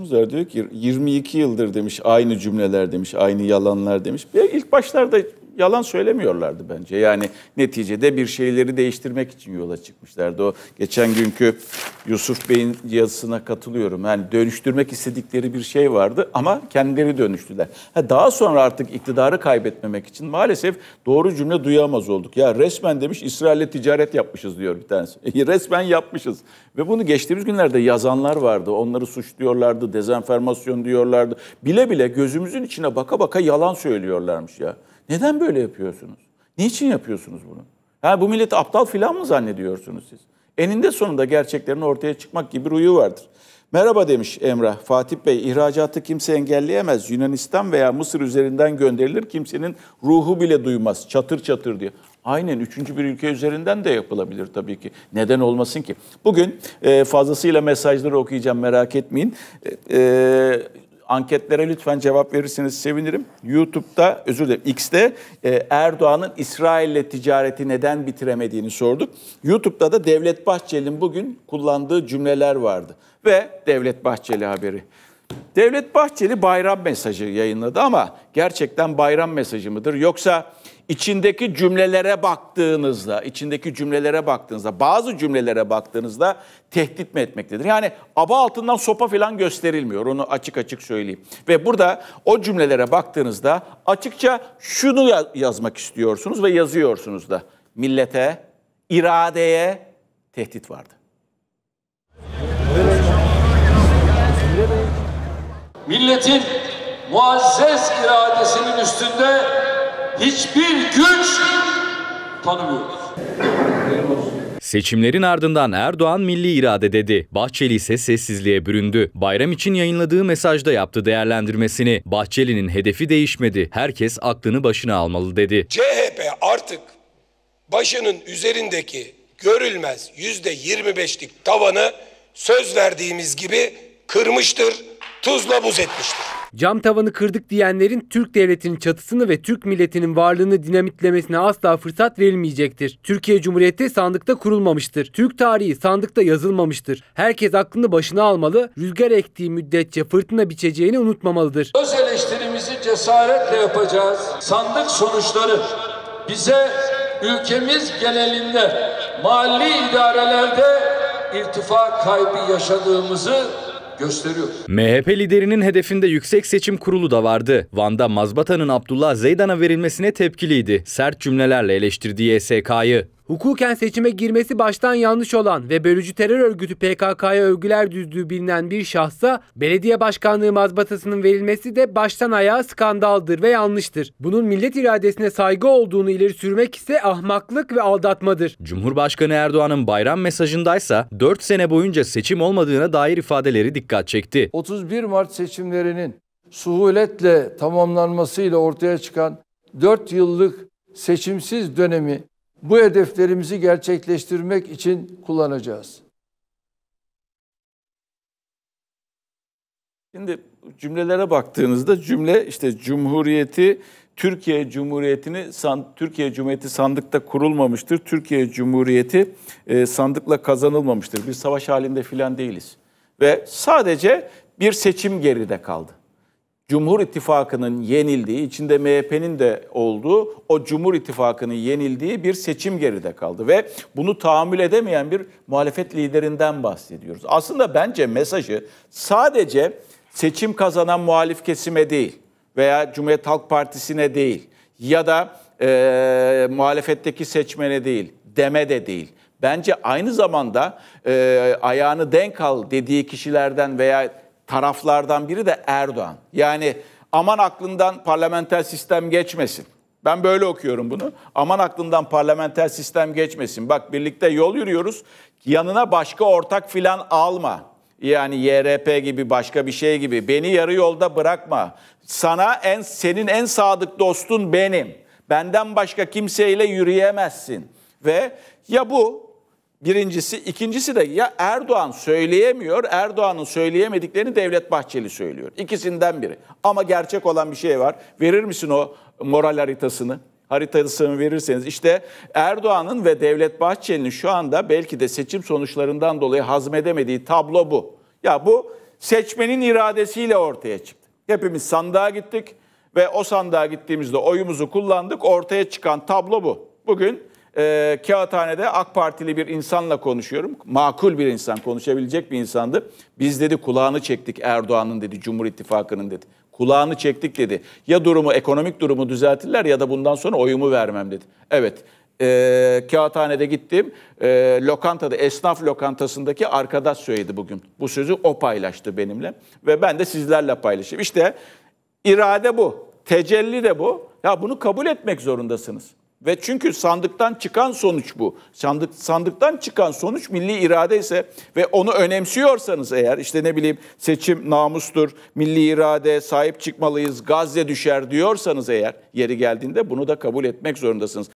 arkadaşımız var diyor ki 22 yıldır demiş aynı cümleler demiş, aynı yalanlar demiş. Bir ilk başlarda yalan söylemiyorlardı bence. Yani neticede bir şeyleri değiştirmek için yola çıkmışlardı. O geçen günkü Yusuf Bey'in yazısına katılıyorum. Yani dönüştürmek istedikleri bir şey vardı ama kendileri dönüştüler. Ha, daha sonra artık iktidarı kaybetmemek için maalesef doğru cümle duyamaz olduk. Ya resmen demiş İsrail'le ticaret yapmışız diyor bir tanesi. E, resmen yapmışız. Ve bunu geçtiğimiz günlerde yazanlar vardı. Onları suçluyorlardı, dezenformasyon diyorlardı. Bile bile gözümüzün içine baka baka yalan söylüyorlarmış ya. Neden böyle yapıyorsunuz? Niçin yapıyorsunuz bunu? Ha bu milleti aptal filan mı zannediyorsunuz siz? Eninde sonunda gerçeklerin ortaya çıkmak gibi bir vardır. Merhaba demiş Emrah. Fatih Bey, ihracatı kimse engelleyemez. Yunanistan veya Mısır üzerinden gönderilir. Kimsenin ruhu bile duymaz. Çatır çatır diye. Aynen üçüncü bir ülke üzerinden de yapılabilir tabii ki. Neden olmasın ki? Bugün e, fazlasıyla mesajları okuyacağım merak etmeyin. E, e anketlere lütfen cevap verirseniz sevinirim. YouTube'da, özür dilerim, X'de e, Erdoğan'ın İsrail'le ticareti neden bitiremediğini sorduk. YouTube'da da Devlet Bahçeli'nin bugün kullandığı cümleler vardı. Ve Devlet Bahçeli haberi. Devlet Bahçeli bayram mesajı yayınladı ama gerçekten bayram mesajı mıdır? Yoksa içindeki cümlelere baktığınızda, içindeki cümlelere baktığınızda, bazı cümlelere baktığınızda tehdit mi etmektedir? Yani aba altından sopa falan gösterilmiyor. Onu açık açık söyleyeyim. Ve burada o cümlelere baktığınızda açıkça şunu yazmak istiyorsunuz ve yazıyorsunuz da. Millete, iradeye tehdit vardı. Milletin muazzez iradesinin üstünde hiçbir güç tanımıyoruz. Seçimlerin ardından Erdoğan milli irade dedi. Bahçeli ise sessizliğe büründü. Bayram için yayınladığı mesajda yaptı değerlendirmesini. Bahçeli'nin hedefi değişmedi. Herkes aklını başına almalı dedi. CHP artık başının üzerindeki görülmez yüzde %25'lik tavanı söz verdiğimiz gibi kırmıştır, tuzla buz etmiştir. Cam tavanı kırdık diyenlerin Türk devletinin çatısını ve Türk milletinin varlığını dinamitlemesine asla fırsat verilmeyecektir. Türkiye Cumhuriyeti sandıkta kurulmamıştır. Türk tarihi sandıkta yazılmamıştır. Herkes aklını başına almalı, rüzgar ektiği müddetçe fırtına biçeceğini unutmamalıdır. Öz eleştirimizi cesaretle yapacağız. Sandık sonuçları bize ülkemiz genelinde mahalli idarelerde irtifa kaybı yaşadığımızı gösteriyor. MHP liderinin hedefinde Yüksek Seçim Kurulu da vardı. Van'da mazbatanın Abdullah Zeydan'a verilmesine tepkiliydi. Sert cümlelerle eleştirdiği SK'yı. Hukuken seçime girmesi baştan yanlış olan ve bölücü terör örgütü PKK'ya övgüler düzdüğü bilinen bir şahsa belediye başkanlığı mazbatasının verilmesi de baştan ayağa skandaldır ve yanlıştır. Bunun millet iradesine saygı olduğunu ileri sürmek ise ahmaklık ve aldatmadır. Cumhurbaşkanı Erdoğan'ın bayram mesajındaysa 4 sene boyunca seçim olmadığına dair ifadeleri dikkat çekti. 31 Mart seçimlerinin suhuletle tamamlanmasıyla ortaya çıkan 4 yıllık seçimsiz dönemi bu hedeflerimizi gerçekleştirmek için kullanacağız. Şimdi cümlelere baktığınızda cümle işte Cumhuriyeti Türkiye Cumhuriyeti'ni Türkiye Cumhuriyeti sandıkta kurulmamıştır. Türkiye Cumhuriyeti e, sandıkla kazanılmamıştır. Bir savaş halinde filan değiliz. Ve sadece bir seçim geride kaldı. Cumhur İttifakı'nın yenildiği, içinde MHP'nin de olduğu o Cumhur İttifakı'nın yenildiği bir seçim geride kaldı ve bunu tahammül edemeyen bir muhalefet liderinden bahsediyoruz. Aslında bence mesajı sadece seçim kazanan muhalif kesime değil veya Cumhuriyet Halk Partisi'ne değil ya da e, muhalefetteki seçmene değil, deme de değil. Bence aynı zamanda e, ayağını denk al dediği kişilerden veya taraflardan biri de Erdoğan. Yani aman aklından parlamenter sistem geçmesin. Ben böyle okuyorum bunu. Aman aklından parlamenter sistem geçmesin. Bak birlikte yol yürüyoruz. Yanına başka ortak filan alma. Yani YRP gibi başka bir şey gibi. Beni yarı yolda bırakma. Sana en senin en sadık dostun benim. Benden başka kimseyle yürüyemezsin. Ve ya bu Birincisi, ikincisi de ya Erdoğan söyleyemiyor, Erdoğan'ın söyleyemediklerini Devlet Bahçeli söylüyor. İkisinden biri. Ama gerçek olan bir şey var. Verir misin o moral haritasını? haritasını verirseniz işte Erdoğan'ın ve Devlet Bahçeli'nin şu anda belki de seçim sonuçlarından dolayı hazmedemediği tablo bu. Ya bu seçmenin iradesiyle ortaya çıktı. Hepimiz sandığa gittik ve o sandığa gittiğimizde oyumuzu kullandık. Ortaya çıkan tablo bu. Bugün e, kağıthanede AK Partili bir insanla konuşuyorum. Makul bir insan, konuşabilecek bir insandı. Biz dedi kulağını çektik Erdoğan'ın dedi, Cumhur İttifakı'nın dedi. Kulağını çektik dedi. Ya durumu, ekonomik durumu düzeltirler ya da bundan sonra oyumu vermem dedi. Evet, e, kağıthanede gittim. E, lokantada, esnaf lokantasındaki arkadaş söyledi bugün. Bu sözü o paylaştı benimle. Ve ben de sizlerle paylaşayım. İşte irade bu. Tecelli de bu. Ya bunu kabul etmek zorundasınız. Ve çünkü sandıktan çıkan sonuç bu. Sandık, sandıktan çıkan sonuç milli irade ise ve onu önemsiyorsanız eğer işte ne bileyim seçim namustur, milli irade sahip çıkmalıyız, Gazze düşer diyorsanız eğer yeri geldiğinde bunu da kabul etmek zorundasınız.